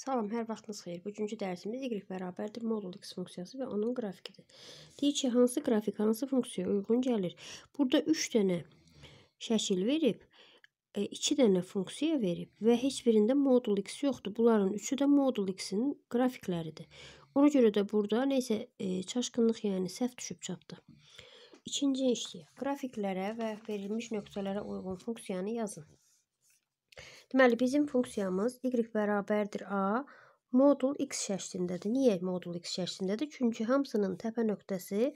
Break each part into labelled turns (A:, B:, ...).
A: Salam, hər vaxtınız xeyir. Bugünkü dərsimiz y bərabərdir modul x funksiyası və onun qrafikidir. Deyir ki, hansı qrafik hansı funksiyaya uyğun gəlir? Burada 3 dənə şəkil verib, 2 e, dənə funksiya verib və heç birində modul x yoxdur. Bunların üçü də modul x-in qrafikləridir. Ona görə də burada neysə e, çaşqınlıq, yəni səhv düşüb çapdı. İkinci işləyək. Qrafiklərə və verilmiş nöqtələrə uyğun funksiyanı yazın. Deməli, bizim funksiyamız y bərabərdir a modul x şəklindədir. Niyə modul x şəklindədir? Çünki hamısının təpə nöqtəsi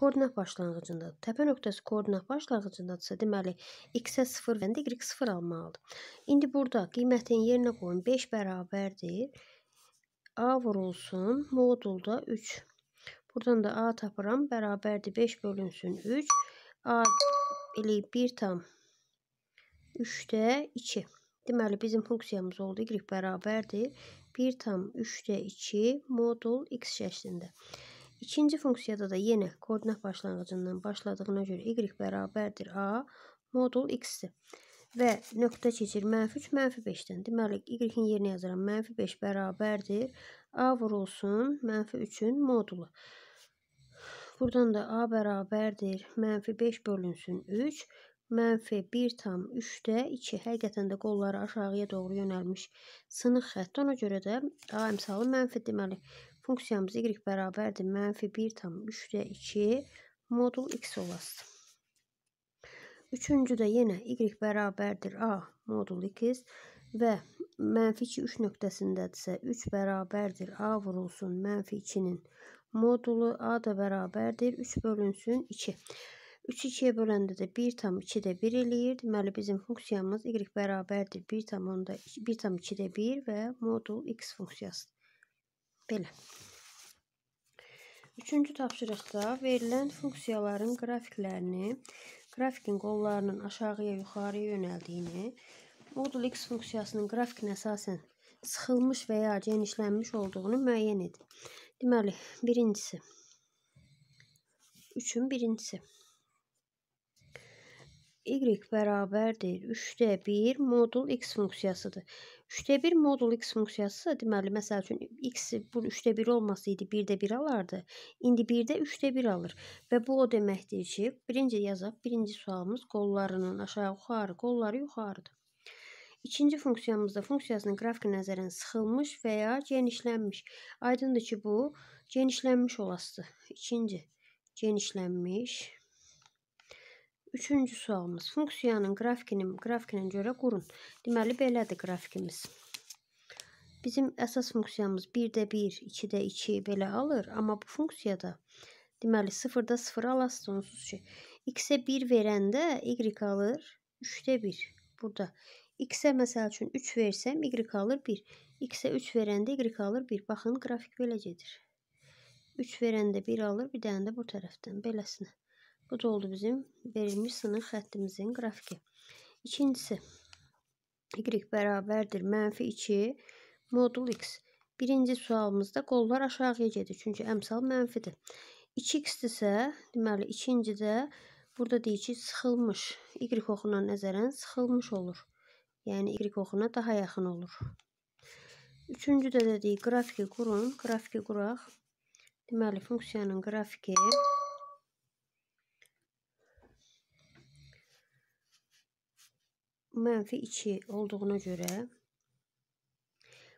A: koordinat başlanğıcındadır. Təpə nöqtəsi koordinat başlanğıcındadırsa, deməli x-ə 0 və y 0 almalıdır. İndi burada qiymətin yerinə qoyun 5 bərabərdir. A vurulsun, modulda 3. Buradan da A tapıram, bərabərdir 5 bölünsün 3. A elə 1 tam 3-də 2. Deməli bizim funksiyamız oldu. Y bərabərdir. 1 tam 3-də 2 modul x şəklində. İkinci funksiyada da yenə koordinat başlanğıcından başladığına görə y bərabərdir a modul x-dir. Və nöqtə keçir mənfi 3, mənfi 5-dən. Deməli, y-in yerinə yazıram. Mənfi 5 bərabərdir. A vurulsun mənfi 3-ün modulu. Buradan da A bərabərdir. Mənfi 5 bölünsün 3. Mənfi 1,3-də 2 həqiqətən də qolları aşağıya doğru yönəlmiş sınıq xətt. Ona görə də A əmsalı mənfi deməli funksiyamız y bərabərdir. Mənfi 1,3-də 2 modul x olasıdır. Üçüncüdə yenə y bərabərdir A modul x və mənfi 2 3 nöqtəsindədirsə 3 bərabərdir A vurulsun mənfi 2-nin modulu A da bərabərdir 3 bölünsün 2. 3 2-yə böləndə də 1 tam 2 də 1 eləyir. Deməli, bizim funksiyamız y bərabərdir 1 tam 10-da 1 tam 2 də 1 və modul x funksiyası. Belə. Üçüncü tapşırıqda verilən funksiyaların qrafiklərini, qrafikin qollarının aşağıya yuxarıya yönəldiyini, modul x funksiyasının qrafikinə əsasən sıxılmış və ya genişlənmiş olduğunu müəyyən edin. Deməli, birincisi üçün birincisi y bərabərdir 3-də 1 modul x funksiyasıdır. 3-də 1 modul x funksiyası deməli məsəl üçün x bu 3-də 1 olmasaydı 1-də 1 alardı. İndi 1-də 3-də 1 alır və bu o deməkdir ki, birinci yazaq, birinci sualımız qollarının aşağı yuxarı, qolları yuxarıdır. İkinci funksiyamızda funksiyasının qrafiki nəzərən sıxılmış və ya genişlənmiş. Aydındır ki, bu genişlənmiş olasıdır. İkinci genişlənmiş Üçüncü sualımız. Funksiyanın qrafikini qrafikinə görə qurun. Deməli belədir qrafikimiz. Bizim əsas funksiyamız 1-də 1, 2-də 2 belə alır, amma bu funksiyada deməli 0-da 0 alasız onsuz ki, x-ə 1 verəndə y alır 3-də 1. Burada x-ə məsəl üçün 3 versəm y alır 1. x-ə 3 verəndə y alır 1. Baxın qrafik belə gedir. 3 verəndə 1 alır, bir dənə də bu tərəfdən beləsinə. Bu da oldu bizim verilmiş sınır xəttimizin qrafiki. İkincisi, y bərabərdir mənfi 2 modul x. Birinci sualımızda qollar aşağıya gedir. Çünki əmsal mənfidir. 2x-dirsə, deməli, ikincidə burada deyir ki, sıxılmış. Y oxuna nəzərən sıxılmış olur. Yəni, y oxuna daha yaxın olur. Üçüncüdə də deyir, qrafiki qurun. Qrafiki quraq. Deməli, funksiyanın qrafiki mənfi 2 olduğuna görə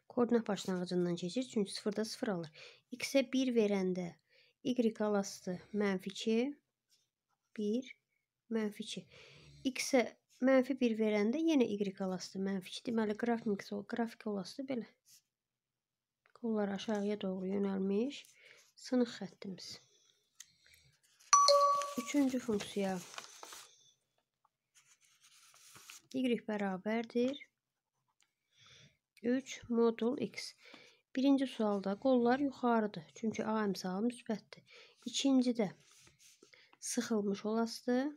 A: koordinat başlanğıcından keçir. Çünki 0-da 0 alır. X-ə 1 verəndə Y alası mənfi 2, 1, mənfi 2. X-ə mənfi 1 verəndə yenə Y alasıdır mənfi 2. Deməli, qrafik, qrafik olasıdır belə. Qollar aşağıya doğru yönəlmiş sınıq xəttimiz. Üçüncü funksiya. Y bərabərdir. 3 modul x. Birinci sualda qollar yuxarıdır. Çünki A əmsalı müsbətdir. İkincidə sıxılmış olasıdır.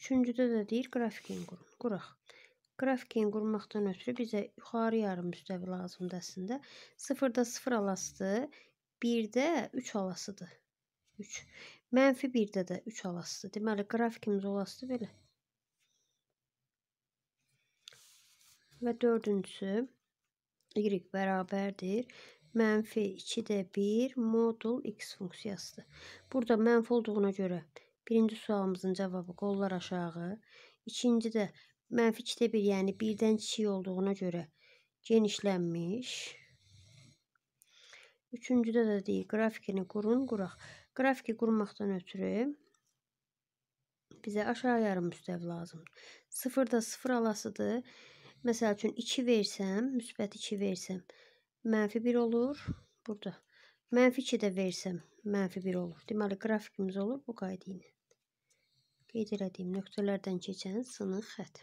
A: Üçüncüdə də deyir qrafikin qurun. Quraq. Qrafikin qurmaqdan ötürü bizə yuxarı yarım müstəvi lazımdır əslində. Sıfırda sıfır alasıdır. Birdə üç alasıdır. 3. Mənfi 1-də də 3 alasıdır. Deməli, qrafikimiz olasıdır belə. və dördüncüsü y bərabərdir. Mənfi 2 də 1 modul x funksiyasıdır. Burada mənfi olduğuna görə birinci sualımızın cavabı qollar aşağı. İkinci də mənfi 2 də 1 yəni birdən kiçik olduğuna görə genişlənmiş. Üçüncüdə də deyir, qrafikini qurun, quraq. Qrafiki qurmaqdan ötürü bizə aşağı yarım müstəv lazımdır. Sıfırda sıfır alasıdır. Məsəl üçün 2 versəm, müsbət 2 versəm, mənfi 1 olur. Burada mənfi 2 də versəm, mənfi 1 olur. Deməli, qrafikimiz olur bu qayda ilə. Qeyd elədiyim nöqtələrdən keçən sınıq xətt.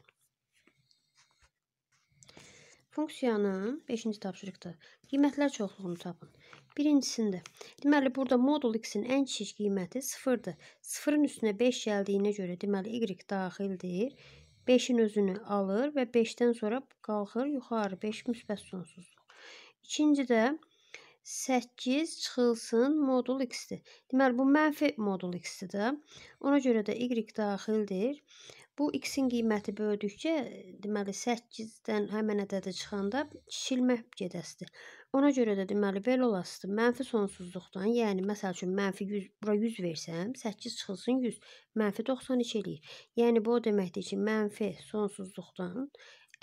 A: Funksiyanın 5-ci tapşırıqda qiymətlər çoxluğunu tapın. Birincisində, deməli, burada modul x-in ən kiçik qiyməti 0-dır. 0-ın üstünə 5 gəldiyinə görə, deməli, y daxildir. 5-in özünü alır və 5-dən sonra qalxır yuxarı. 5 müsbət sonsuzluq. İkinci də 8 çıxılsın modul x-dir. Deməli bu mənfi modul x-dir də. Ona görə də y daxildir. Bu x-in qiyməti böyüdükcə, e, deməli 8-dən həmin ədədə çıxanda şişilmə gedəsidir. Ona görə də deməli belə olasıdır. Mənfi sonsuzluqdan, yəni məsəl üçün mənfi 100 bura 100 versəm, 8 çıxılsın 100, mənfi 92 eləyir. Yəni bu o deməkdir ki, mənfi sonsuzluqdan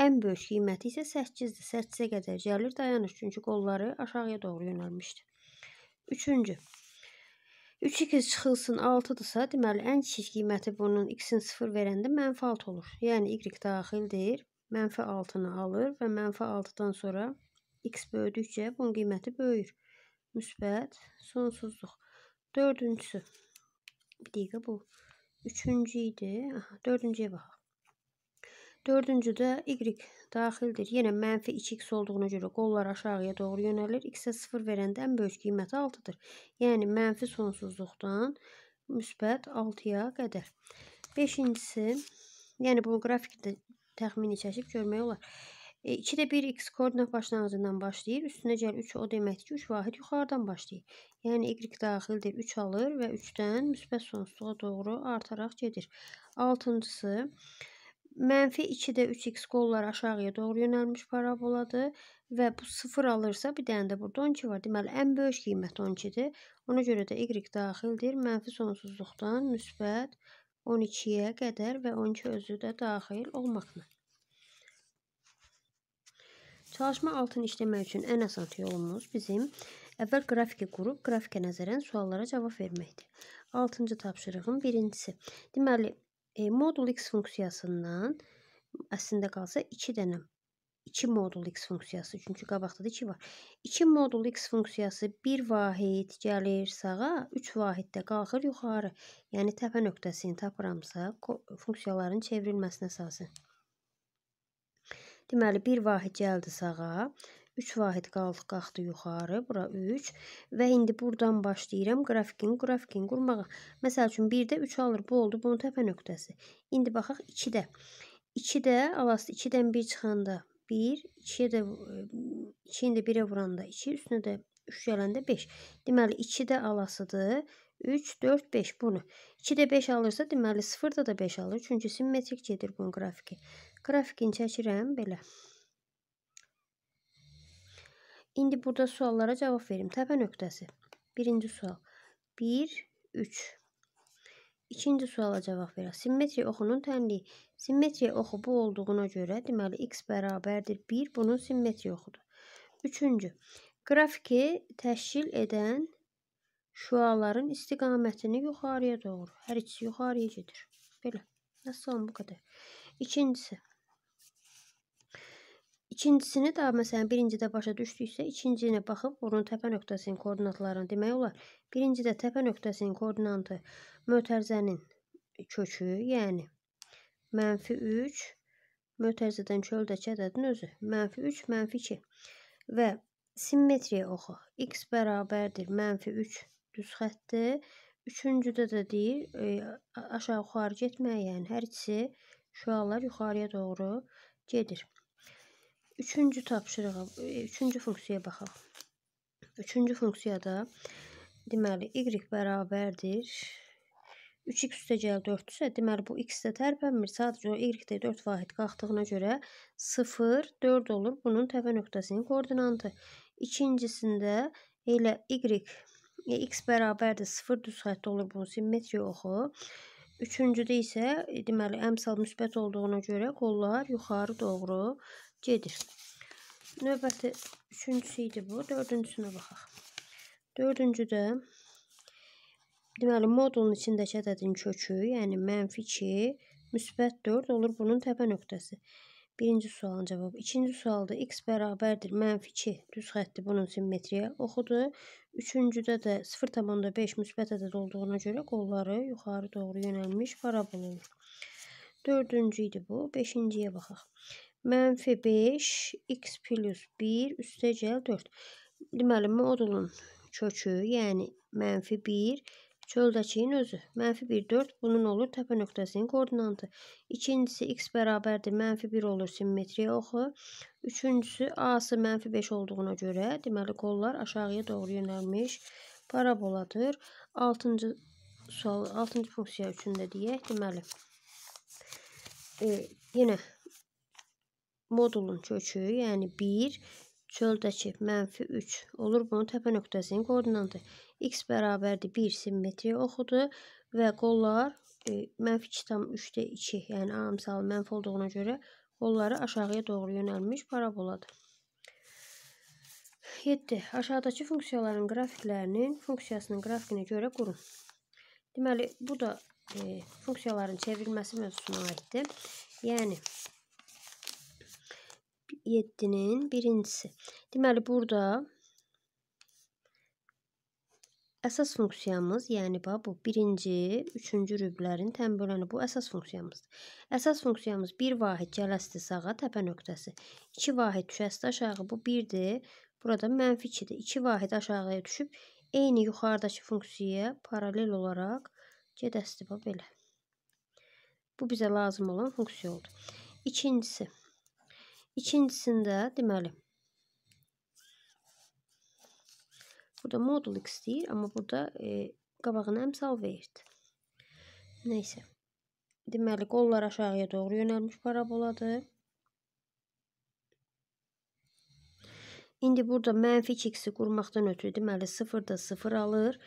A: ən böyük qiyməti isə 8-dir. 8-ə qədər gəlir, dayanır çünki qolları aşağıya doğru yönəlmişdir. Üçüncü 3-2 çıxılsın 6-dırsa, deməli, ən kiçik qiyməti bunun x-in 0 verəndə mənfi 6 olur. Yəni, y daxildir, mənfi 6-nı alır və mənfi 6-dan sonra x böyüdükcə bunun qiyməti böyüyür. Müsbət, sonsuzluq. Dördüncüsü, bir dəqiqə bu. Üçüncü idi, aha, dördüncüyə baxaq. Dördüncüdə y daxildir. Yenə mənfi 2x olduğuna görə qollar aşağıya doğru yönəlir. x-ə 0 verəndə ən böyük qiyməti 6-dır. Yəni, mənfi sonsuzluqdan müsbət 6-ya qədər. Beşincisi, yəni bunu qrafikdə təxmini çəkib görmək olar. 2-də e, 1x koordinat başlanğıcından başlayır. Üstünə gəl 3 o deməkdir ki, 3 vahid yuxarıdan başlayır. Yəni, y daxildir 3 alır və 3-dən müsbət sonsuzluğa doğru artaraq gedir. Altıncısı, 6 Mənfi 2-də 3x qollar aşağıya doğru yönəlmiş paraboladır və bu 0 alırsa bir dənə də burada 12 var. Deməli, ən böyük qiymət 12-dir. Ona görə də y daxildir. Mənfi sonsuzluqdan müsbət 12-yə qədər və 12 özü də daxil olmaqla. Çalışma altını işləmək üçün ən əsas yolumuz bizim əvvəl qrafiki qurub qrafikə nəzərən suallara cavab verməkdir. 6-cı tapşırığın birincisi. Deməli, E, modul x funksiyasından əslində qalsa 2 dənə 2 modul x funksiyası, çünki qabaqda da 2 var. 2 modul x funksiyası 1 vahid gəlir sağa, 3 vahiddə qalxır yuxarı. Yəni təpə nöqtəsini tapıramsa, funksiyaların çevrilməsinə əsasən. Deməli 1 vahid gəldi sağa, 3 vahid qaldı, qalxdı yuxarı, bura 3 və indi burdan başlayıram qrafikin, qrafikin qurmağa. Məsəl üçün 1-də 3 alır, bu oldu bunun təpə nöqtəsi. İndi baxaq 2-də. 2-də avast 2-dən 1 çıxanda 1, 2-yə də 2-ni də 1-ə vuranda 2, üstünə də 3 gələndə 5. Deməli 2-də alasıdır. 3, 4, 5 bunu. 2-də 5 alırsa, deməli 0-da da 5 alır. Çünki simmetrik gedir bunun qrafiki. Qrafikini çəkirəm belə. İndi burada suallara cavab verim. Təpə nöqtəsi. Birinci sual. 1, 3. İkinci suala cavab verək. Simmetriya oxunun tənliyi. Simmetriya oxu bu olduğuna görə, deməli, x bərabərdir 1, bunun simmetriya oxudur. Üçüncü. Qrafiki təşkil edən şüaların istiqamətini yuxarıya doğru. Hər ikisi yuxarıya gedir. Belə. Əsələn bu qədər. İkincisi. İkincisini də məsələn birincidə başa düşdüksə, ikincinə baxıb onun təpə nöqtəsinin koordinatlarını demək olar. Birincidə təpə nöqtəsinin koordinatı mötərizənin kökü, yəni mənfi 3 mötərizədən çöldəki ədədin özü. Mənfi 3, mənfi 2 və simmetriya oxu. X bərabərdir mənfi 3 düz xətti. Üçüncüdə də deyir, ə, e, aşağı yuxarı getməyə, yəni hər ikisi şüalar yuxarıya doğru gedir. Üçüncü tapşırığa, üçüncü funksiyaya baxaq. Üçüncü funksiyada deməli y bərabərdir 3x üstə gəl 4-dürsə, deməli bu x də tərpənmir. Sadəcə o y-də 4 vahid qalxdığına görə 0, 4 olur. Bunun təpə nöqtəsinin koordinatı. İkincisində elə y e, x bərabərdir 0 düz xətt olur. Bunun simmetriya oxu. Üçüncüdə isə e, deməli əmsal müsbət olduğuna görə qollar yuxarı doğru gedir. Növbəti üçüncüsü idi bu. Dördüncüsünə baxaq. Dördüncüdə deməli modulun içindəki ədədin kökü, yəni mənfi 2, müsbət 4 olur bunun təpə nöqtəsi. Birinci sualın cavabı. İkinci sualda x bərabərdir mənfi 2 düz xətti bunun simmetriya oxudu. Üçüncüdə də 0,5 müsbət ədəd olduğuna görə qolları yuxarı doğru yönəlmiş parabol olur. Dördüncü idi bu. Beşinciyə baxaq. Mənfi 5, x plus 1, üstəcəl 4. Deməli, modulun kökü, yəni mənfi 1, çöldəkiyin özü. Mənfi 1, 4, bunun olur təpə nöqtəsinin koordinatı. İkincisi, x bərabərdir, mənfi 1 olur, simmetriya oxu. Üçüncüsü, A-sı mənfi 5 olduğuna görə, deməli, qollar aşağıya doğru yönəlmiş paraboladır. Altıncı sual 6-cı funksiya üçün də deyək. Deməli, e, yenə modulun kökü, yəni 1 çöldəki mənfi 3 olur. Bunun təpə nöqtəsinin koordinatı x bərabərdir 1 simmetriya oxudu və qollar e, mənfi 2,3-2 yəni A misalı mənfi olduğuna görə qolları aşağıya doğru yönəlmiş paraboladır. 7. Aşağıdakı funksiyaların qrafiklərinin funksiyasının qrafikinə görə qurun. Deməli, bu da e, funksiyaların çevrilməsi mövzusuna aiddir. Yəni, 7-nin birincisi. Deməli, burada əsas funksiyamız, yəni bax, bu birinci, üçüncü rüblərin təm böləni. Bu əsas funksiyamızdır. Əsas funksiyamız 1 vahid gələsdir sağa, təpə nöqtəsi. 2 vahid düşəsdir aşağı, bu 1-dir. Burada mənfi 2-dir. 2 vahid aşağıya düşüb, eyni yuxarıdakı funksiyaya paralel olaraq gedəsdir, bax, belə. Bu bizə lazım olan funksiya oldu. İkincisi, İkincisində deməli burada modul x deyir, amma burada e, qabağına əmsal verdi. Nəysə. Deməli qollar aşağıya doğru yönəlmiş paraboladır. İndi burada mənfi 2x-i qurmaqdan ötürü deməli 0 da 0 alır,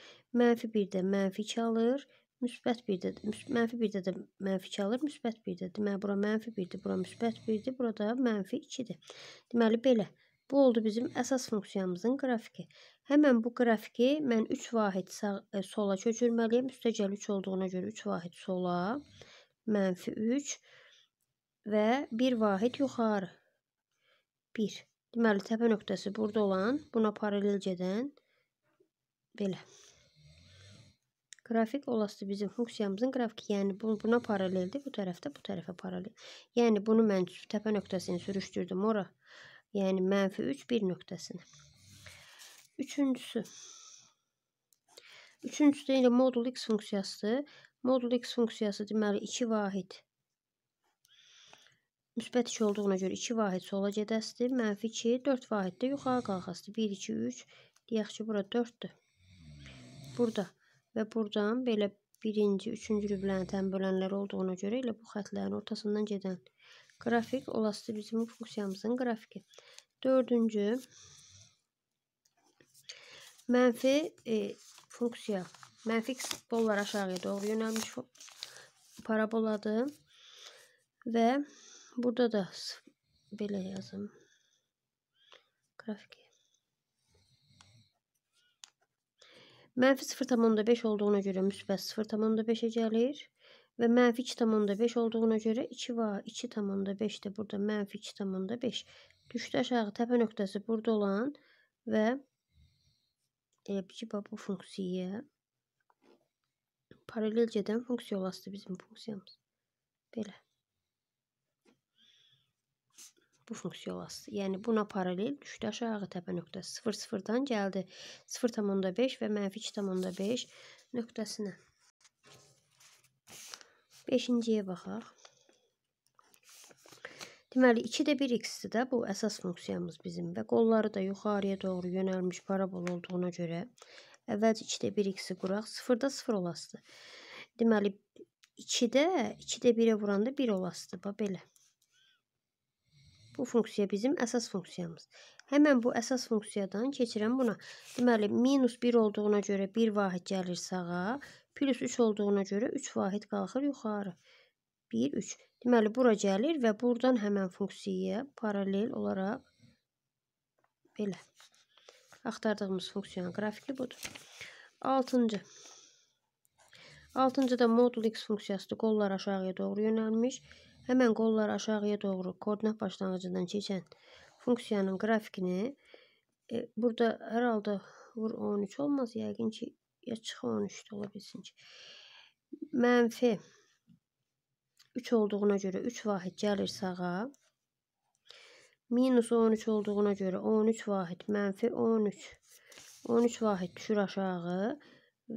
A: mənfi 1 də mənfi 2 alır müsbət 1-dir. Mənfi 1-də də mənfi 2 alır, müsbət 1-dir. Deməli bura mənfi 1-dir, bura müsbət 1-dir, bura da mənfi 2-dir. Deməli belə. Bu oldu bizim əsas funksiyamızın qrafiki. Həmən bu qrafiki mən 3 vahid sağ, ə, e, sola köçürməliyəm. Üstəgəl 3 olduğuna görə 3 vahid sola, mənfi 3 və 1 vahid yuxarı. 1. Deməli, təpə nöqtəsi burada olan, buna paralel gedən belə. Qrafiq olası bizim funksiyamızın qrafiki, yəni bu, buna paraleldir, bu tərəfdə bu tərəfə paralel. Yəni bunu mən təpə nöqtəsini sürüşdürdüm ora. Yəni mənfi 3, 1 nöqtəsinə. Üçüncüsü. Üçüncüsü də elə modul x funksiyasıdır. Modul x funksiyası deməli 2 vahid. Müsbət 2 olduğuna görə 2 vahid sola gedəsidir. Mənfi 2, 4 vahid də yuxarı qalxasıdır. 1, 2, 3. Deyək ki, bura 4-dür. Burada 4 Və buradan belə birinci, üçüncü rüblənətən bölənlər olduğuna görə elə bu xətlərin ortasından gedən qrafik olası bizim funksiyamızın qrafiki. Dördüncü, mənfi e, funksiya, mənfi bollar aşağıya doğru yönəlmiş paraboladır. Və burada da belə yazım. Qrafiki. Mənfi 0,5 olduğuna görə müsbət 0,5-ə gəlir. Və mənfi 2,5 olduğuna görə 2 var. 2,5 də burada mənfi 2,5. Düşdü aşağı təpə nöqtəsi burada olan və elə bir ki, bu funksiyaya paralel gedən funksiya olasıdır bizim funksiyamız. Belə bu funksiyalası. Yəni buna paralel düşdü aşağı təpə nöqtəsi 0,0-dan gəldi 0,5 və mənfi 2,5 nöqtəsinə. Beşinciyə baxaq. Deməli, 2-də 1x-si də bu əsas funksiyamız bizim və qolları da yuxarıya doğru yönəlmiş parabol olduğuna görə əvvəlcə 2-də 1x-i quraq, 0-da 0 olasıdır. Deməli, 2-də 2-də 1-ə vuranda 1 olasıdır, bax belə. Bu funksiya bizim əsas funksiyamız. Həmən bu əsas funksiyadan keçirəm buna. Deməli, minus 1 olduğuna görə 1 vahid gəlir sağa, plus 3 olduğuna görə 3 vahid qalxır yuxarı. 1, 3. Deməli, bura gəlir və buradan həmən funksiyaya paralel olaraq belə. Axtardığımız funksiyanın qrafiki budur. 6-cı. 6-cı da modul x funksiyasıdır. Qollar aşağıya doğru yönəlmiş. 7-ci. Həmən qollar aşağıya doğru koordinat başlanğıcından keçən funksiyanın qrafikini e, burada hər halda vur 13 olmaz. Yəqin ki, ya çıx 13 də ola bilsin ki. Mənfi 3 olduğuna görə 3 vahid gəlir sağa. Minus 13 olduğuna görə 13 vahid mənfi 13. 13 vahid düşür aşağı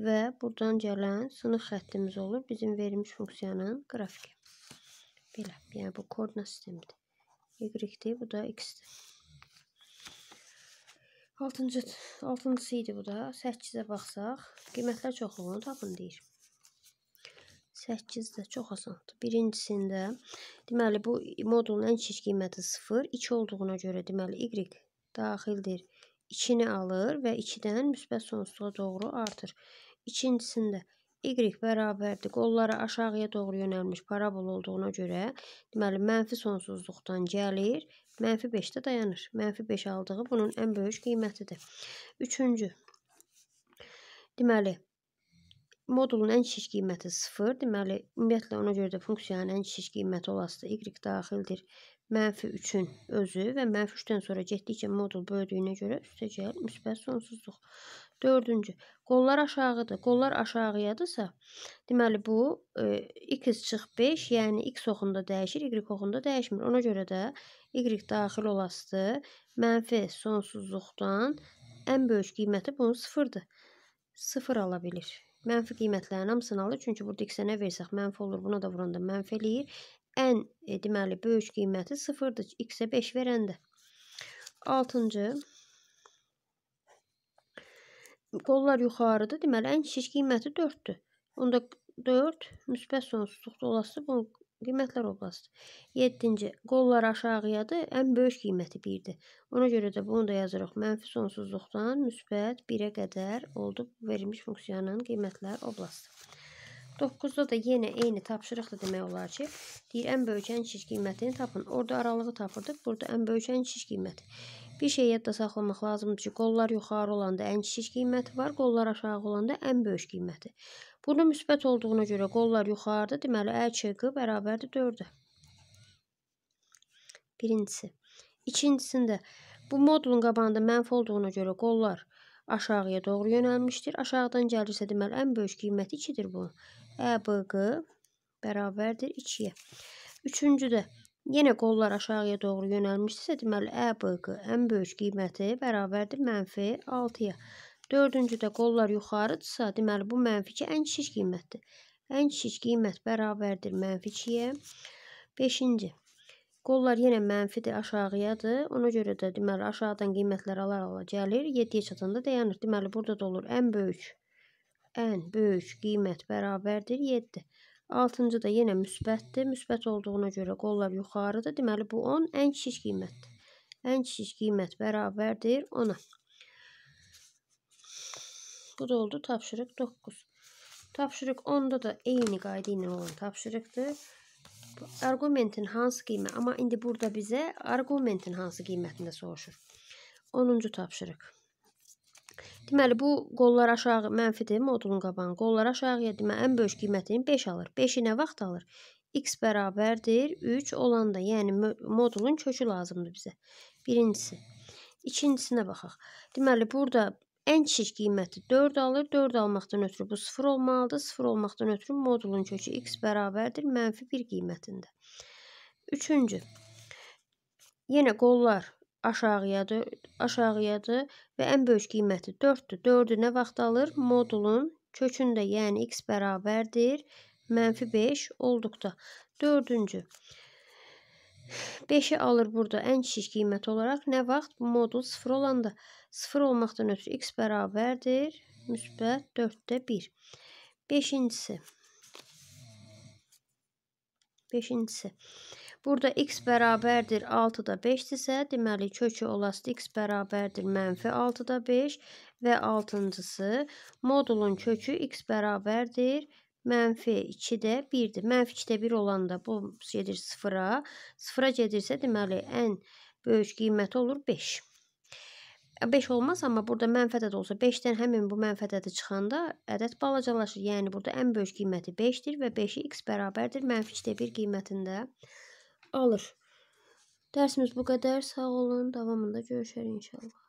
A: və buradan gələn sınıq xəttimiz olur bizim verilmiş funksiyanın qrafiki. Belə. Yəni bu koordinat sistemidir. Y-dir, bu da x-dir. Altıncı, altıncısı idi bu da. 8-ə baxsaq, qiymətlər çoxluğunu tapın deyir. 8 də çox asandır. Birincisində, deməli, bu modulun ən kiçik qiyməti 0, 2 olduğuna görə, deməli, y daxildir. 2-ni alır və 2-dən müsbət sonsuza doğru artır. İkincisində, 2 Y bərabərdir. Qolları aşağıya doğru yönəlmiş parabol olduğuna görə, deməli, mənfi sonsuzluqdan gəlir, mənfi 5-də dayanır. Mənfi 5 aldığı bunun ən böyük qiymətidir. Üçüncü, deməli, modulun ən kiçik qiyməti 0, deməli, ümumiyyətlə ona görə də funksiyanın ən kiçik qiyməti olasıdır. Y daxildir mənfi 3-ün özü və mənfi 3-dən sonra getdikcə modul böyüdüyünə görə üstə gəl müsbət sonsuzluq. Dördüncü, qollar aşağıdır. Qollar aşağıyadırsa, deməli bu e, x çıx 5, yəni x oxunda dəyişir, y oxunda dəyişmir. Ona görə də y daxil olası mənfi sonsuzluqdan ən böyük qiyməti bunun 0-dır. 0 ala bilir. Mənfi qiymətlərin hamısını alır, çünki burada x-ə nə versək mənfi olur, buna da vuranda mənfi eləyir. Ən e, deməli böyük qiyməti 0-dır. x-ə 5 verəndə. 6-cı qollar yuxarıdır. Deməli, ən şiş qiyməti 4-dür. Onda 4 müsbət sonsuzluqda olası bu qiymətlər oblasıdır. 7-ci qollar aşağıyadır. Ən böyük qiyməti 1-dir. Ona görə də bunu da yazırıq. Mənfi sonsuzluqdan müsbət 1-ə qədər oldu verilmiş funksiyanın qiymətlər oblasıdır. 9-da da yenə eyni tapşırıqla demək olar ki, deyir ən böyük ən kiçik qiymətini tapın. Orda aralığı tapırdıq, burada ən böyük ən kiçik qiyməti. Bir şeyi yadda saxlamaq lazımdır ki, qollar yuxarı olanda ən kiçik qiyməti var, qollar aşağı olanda ən böyük qiyməti. Bunun müsbət olduğuna görə qollar yuxarıda, deməli əl çırqı bərabərdir 4-ə. Birincisi. İkincisində bu modulun qabağında mənfi olduğuna görə qollar aşağıya doğru yönəlmişdir. Aşağıdan gəlirsə deməli ən böyük qiyməti 2-dir bunun. ƏBQ bərabərdir 2-yə. Üçüncüdə Yenə qollar aşağıya doğru yönəlmişsə, deməli ƏBQ ən böyük qiyməti bərabərdir mənfi 6-ya. Dördüncüdə qollar yuxarıdırsa, deməli bu mənfi 2 ən kiçik qiymətdir. Ən kiçik qiymət bərabərdir mənfi 2-yə. Beşinci, qollar yenə mənfidir, aşağıyadır. Ona görə də deməli aşağıdan qiymətlər alar-ala gəlir, 7-yə çatanda dayanır. Deməli burada da olur ən böyük, ən böyük qiymət bərabərdir 7. Altıncı da yenə müsbətdir. Müsbət olduğuna görə qollar yuxarıdır. Deməli, bu 10 ən kiçik qiymətdir. Ən kiçik qiymət bərabərdir 10-a. Bu da oldu tapşırıq 9. Tapşırıq 10-da da eyni qayda ilə olan tapşırıqdır. Arqumentin hansı qiymət? Amma indi burada bizə arqumentin hansı qiymətində soruşur. 10-cu tapşırıq. Deməli bu qollar aşağı mənfidir, modulun qabağını qollar aşağıya, deməli ən böyük qiymətini 5 alır. 5-i nə vaxt alır? x bərabərdir 3 olanda, yəni modulun kökü lazımdır bizə. Birincisi. İkincisinə baxaq. Deməli burada ən kiçik qiyməti 4 alır. 4 almaqdan ötürü bu 0 olmalıdır. 0 olmaqdan ötürü modulun kökü x bərabərdir mənfi 1 qiymətində. Üçüncü. Yenə qollar aşağıyadır, aşağıyadır və ən böyük qiyməti 4-dür. 4-ü nə vaxt alır? Modulun kökündə, yəni x bərabərdir mənfi 5 olduqda. 4-cü 5-i alır burada ən kiçik qiymət olaraq. Nə vaxt? Bu modul 0 olanda 0 olmaqdan ötürü x bərabərdir. Müsbət 4-də 1. 5-incisi. 5-incisi. Burada x bərabərdir 6-da 5-dirsə, deməli kökü olası x bərabərdir mənfi 6-da 5 və 6-cısı modulun kökü x bərabərdir mənfi 2-də 1-dir. Mənfi 2-də 1 olanda bu gedir 0-a. 0-a gedirsə, deməli ən böyük qiyməti olur 5. 5 e, olmaz, amma burada mənfi ədəd olsa 5-dən həmin bu mənfi ədədi çıxanda ədəd balacalaşır. Yəni burada ən böyük qiyməti 5-dir və 5-i x bərabərdir mənfi 2-də 1 qiymətində alır. Dərsimiz bu qədər. Sağ olun. Davamında görüşərik inşallah.